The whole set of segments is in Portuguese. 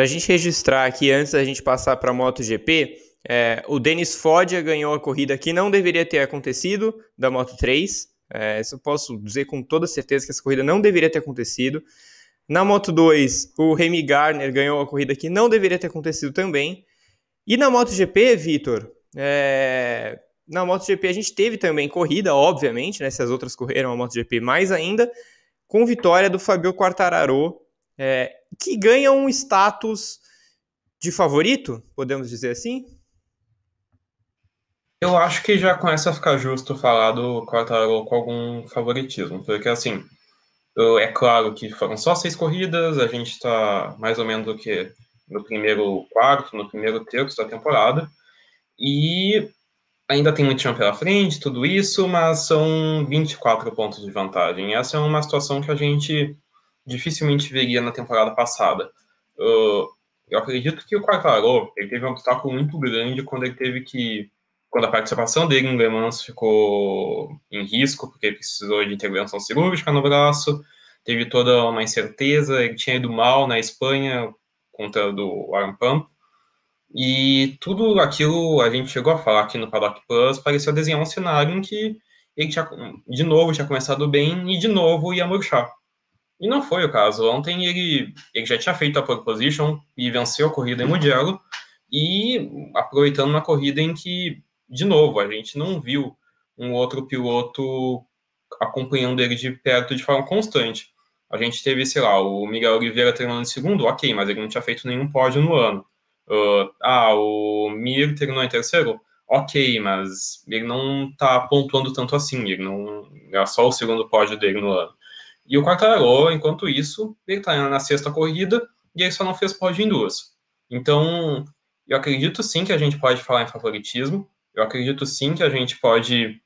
Para a gente registrar aqui, antes da gente passar para a MotoGP, é, o Denis Fodia ganhou a corrida que não deveria ter acontecido, da Moto 3. É, isso eu posso dizer com toda certeza que essa corrida não deveria ter acontecido. Na Moto 2, o Remy Garner ganhou a corrida que não deveria ter acontecido também. E na MotoGP, Vitor, é... na MotoGP a gente teve também corrida, obviamente, né, se as outras correram a MotoGP mais ainda, com vitória do Fabio Quartararo. É que ganha um status de favorito, podemos dizer assim? Eu acho que já começa a ficar justo falar do Quartararo com algum favoritismo, porque assim, é claro que foram só seis corridas, a gente está mais ou menos o que no primeiro quarto, no primeiro terço da temporada, e ainda tem muito chão pela frente, tudo isso, mas são 24 pontos de vantagem. Essa é uma situação que a gente dificilmente veria na temporada passada. Uh, eu acredito que o Quartararo, ele teve um obstáculo muito grande quando ele teve que quando a participação dele em Le Mans ficou em risco, porque ele precisou de intervenção cirúrgica no braço, teve toda uma incerteza, ele tinha ido mal na Espanha contra do Arampampo, e tudo aquilo a gente chegou a falar aqui no Paddock Plus, pareceu desenhar um cenário em que ele tinha, de novo tinha começado bem e de novo ia murchar. E não foi o caso. Ontem ele, ele já tinha feito a pole position e venceu a corrida em Mugello, e aproveitando uma corrida em que, de novo, a gente não viu um outro piloto acompanhando ele de perto de forma constante. A gente teve, sei lá, o Miguel Oliveira terminando em segundo, ok, mas ele não tinha feito nenhum pódio no ano. Uh, ah, o Mir terminou em terceiro, ok, mas ele não tá pontuando tanto assim, ele não é só o segundo pódio dele no ano. E o Quartararo, enquanto isso, ele está na sexta corrida e ele só não fez pódio em duas. Então, eu acredito sim que a gente pode falar em favoritismo, eu acredito sim que a gente pode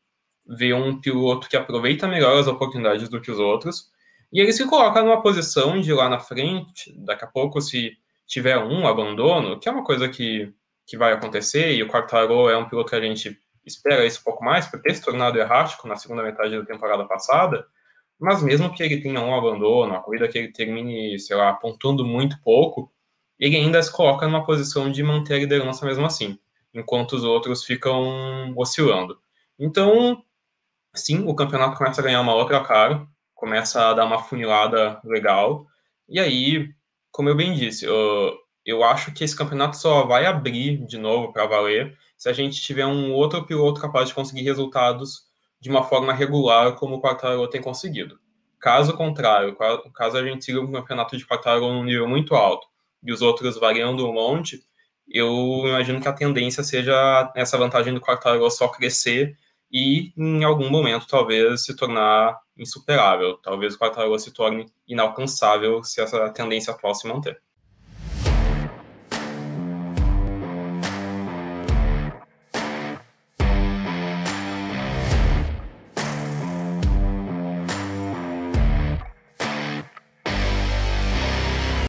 ver um piloto que aproveita melhor as oportunidades do que os outros, e ele se coloca numa posição de lá na frente, daqui a pouco, se tiver um abandono, que é uma coisa que, que vai acontecer, e o Quartararo é um piloto que a gente espera isso um pouco mais, por ter se tornado errático na segunda metade da temporada passada, mas mesmo que ele tenha um abandono, a corrida que ele termine, sei lá, pontuando muito pouco, ele ainda se coloca numa posição de manter a liderança mesmo assim, enquanto os outros ficam oscilando. Então, sim, o campeonato começa a ganhar uma outra cara, começa a dar uma funilada legal, e aí, como eu bem disse, eu, eu acho que esse campeonato só vai abrir de novo para valer se a gente tiver um outro piloto capaz de conseguir resultados de uma forma regular, como o Quartararo tem conseguido. Caso contrário, caso a gente siga um campeonato de Quartararo num nível muito alto e os outros variando um monte, eu imagino que a tendência seja essa vantagem do Quartararo só crescer e, em algum momento, talvez se tornar insuperável. Talvez o Quartararo se torne inalcançável se essa tendência atual se manter.